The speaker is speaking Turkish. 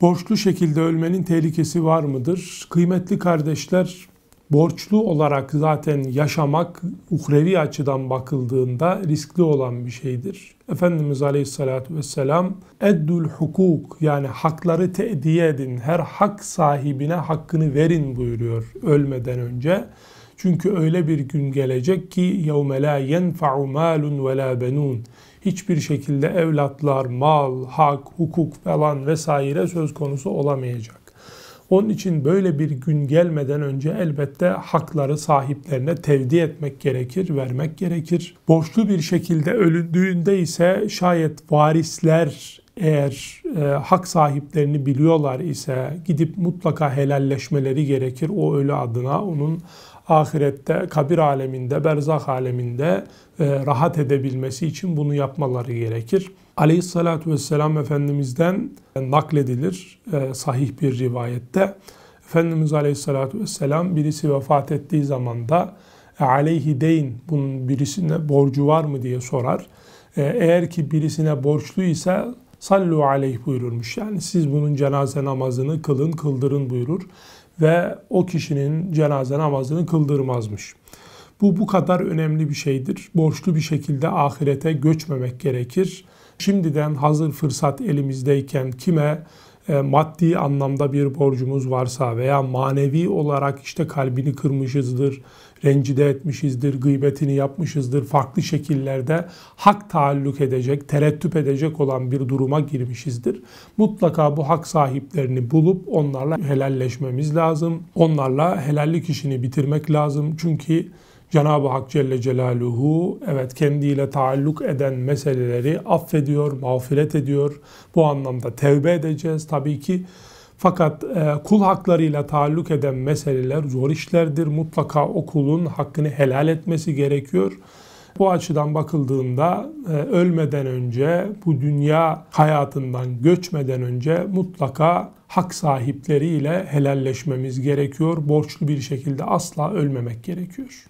borçlu şekilde ölmenin tehlikesi var mıdır? Kıymetli kardeşler, borçlu olarak zaten yaşamak uhrevi açıdan bakıldığında riskli olan bir şeydir. Efendimiz Aleyhisselatü Vesselam eddül hukuk yani hakları tediye edin, her hak sahibine hakkını verin buyuruyor ölmeden önce. Çünkü öyle bir gün gelecek ki يَوْمَ لَا يَنْفَعُ مَالٌ وَلَا بَنُونَ hiçbir şekilde evlatlar, mal, hak, hukuk falan vesaire söz konusu olamayacak. Onun için böyle bir gün gelmeden önce elbette hakları sahiplerine tevdi etmek gerekir, vermek gerekir. Borçlu bir şekilde ölündüğünde ise şayet varisler eğer e, hak sahiplerini biliyorlar ise gidip mutlaka helalleşmeleri gerekir o ölü adına. Onun ahirette, kabir aleminde, berzah aleminde e, rahat edebilmesi için bunu yapmaları gerekir. Aleyhissalatü vesselam Efendimiz'den nakledilir e, sahih bir rivayette. Efendimiz Aleyhisselatü Vesselam birisi vefat ettiği zaman da e, aleyhi deyin bunun birisine borcu var mı diye sorar. E, eğer ki birisine borçlu ise sallu aleyh buyururmuş Yani siz bunun cenaze namazını kılın, kıldırın buyurur ve o kişinin cenaze namazını kıldırmazmış. Bu bu kadar önemli bir şeydir. Borçlu bir şekilde ahirete göçmemek gerekir. Şimdiden hazır fırsat elimizdeyken kime e, maddi anlamda bir borcumuz varsa veya manevi olarak işte kalbini kırmışızdır, rencide etmişizdir, gıybetini yapmışızdır, farklı şekillerde hak taalluk edecek, terettüp edecek olan bir duruma girmişizdir. Mutlaka bu hak sahiplerini bulup onlarla helalleşmemiz lazım. Onlarla helallik işini bitirmek lazım. Çünkü Cenab-ı Hak Celle Celaluhu evet kendiyle taalluk eden meseleleri affediyor, mağfiret ediyor. Bu anlamda tevbe edeceğiz tabii ki. Fakat e, kul haklarıyla taalluk eden meseleler zor işlerdir. Mutlaka o kulun hakkını helal etmesi gerekiyor. Bu açıdan bakıldığında e, ölmeden önce, bu dünya hayatından göçmeden önce mutlaka hak sahipleriyle helalleşmemiz gerekiyor. Borçlu bir şekilde asla ölmemek gerekiyor.